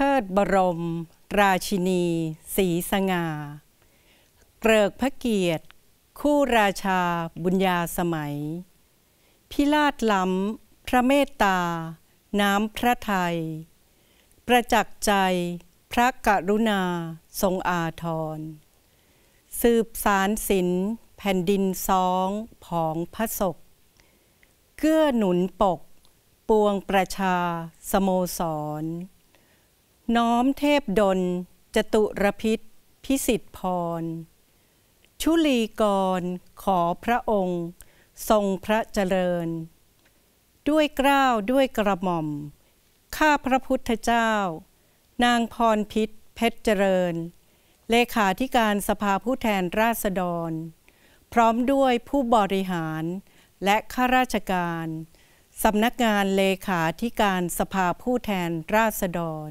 เทิดบรมราชินีสีสง่า เกลิกพระเกียรติคู่ราชาบุญญาสมัย พิลาดล้ำพระเมตตาน้ำพระไทย ประจักษ์ใจพระกรุณาทรงอาทรสืบสารศิลแผ่นดินซอง ผองพระศกเกื้อหนุนปกปวงประชาสโมสรน้อมเทพดลจตุรพิษพิสิทธพรชุลีกร ขอพระองค์ ทรงพระเจริญ ด้วยกล้าวด้วยกระหม่อม ข้าพระพุทธเจ้า นางพรพิษเพชรเจริญ เลขาธิการสภาผู้แทนราษฎร พร้อมด้วยผู้บริหารและข้าราชการสำนักงานเลขาธิการสภาผู้แทนราษฎร